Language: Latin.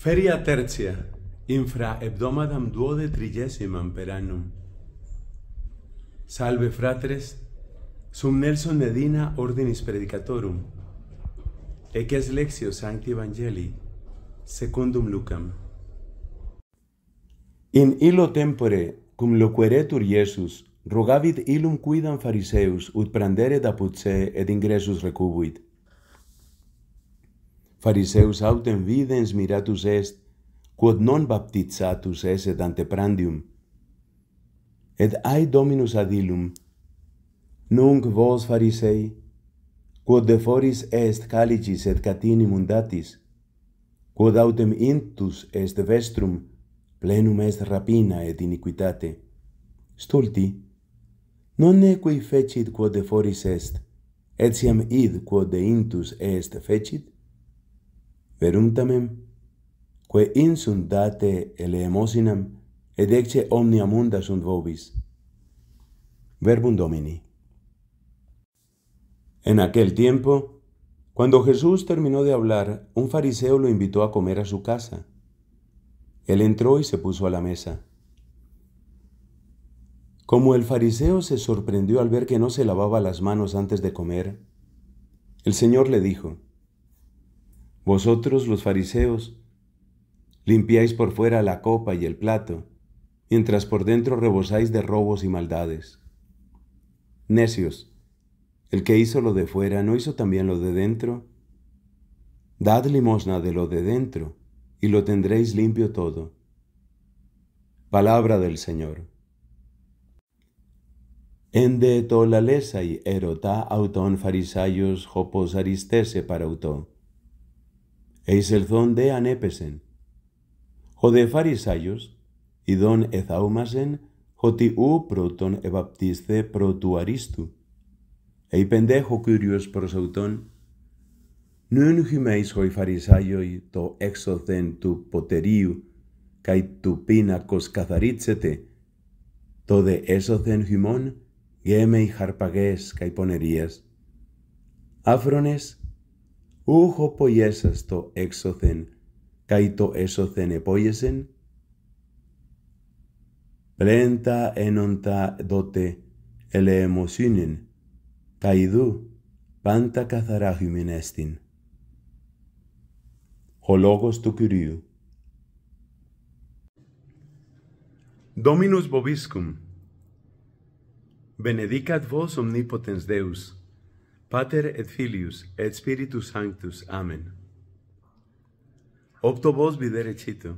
Feria tertia, infra hebdomadam duode trigesimam per annum. Salve fratres, sum Nelson Medina ordinis predicatorum, ec es lexio sancti evangelii, secundum lucam. In illo tempore, cum loqueretur Iesus, rogavit illum cuidam fariseus ut prandere da putse et ingressus recubuit. Fariseus autem videns miratus est quod non baptizatus esse ante prandium Et ai Dominus ad illum Nunc vos Farisei quod de foris est calicis et catini mundatis quod autem intus est vestrum plenum est rapina et iniquitate Stulti non ne fecit quod de foris est et iam id quod de intus est fecit veruntamem, que insundate eleemosinam, ed ecce omnia sunt vobis. Verbum Domini. En aquel tiempo, cuando Jesús terminó de hablar, un fariseo lo invitó a comer a su casa. Él entró y se puso a la mesa. Como el fariseo se sorprendió al ver que no se lavaba las manos antes de comer, el Señor le dijo, vosotros los fariseos limpiáis por fuera la copa y el plato, mientras por dentro rebosáis de robos y maldades. Necios, el que hizo lo de fuera no hizo también lo de dentro. Dad limosna de lo de dentro, y lo tendréis limpio todo. Palabra del Señor. Ende tolalesai erota auton hopos aristese eis el zon de anepesen. Ho de farisaios, idon ezaumasen, hoti u proton e baptiste protuaristu. Ei pende ho curios proseuton, nun himeis hoi farisaioi to exocen tu poteriu, cai tu pina cos cazaritzete, to de exocen himon, gemei harpages cae ponerias. Afrones, ούχ το έξωθεν, καί το έσωθεν επόγεσεν. Πλέντα ένοντα δότε ελεημοσύνην, τα ιδού πάντα καθαρά χειμενέστην. Ο λόγος του Κυρίου. Dominus Bobiscum Benedicat vos omnipotens Deus, Pater et filius et spiritus sanctus. Amen. Octobos videre cito.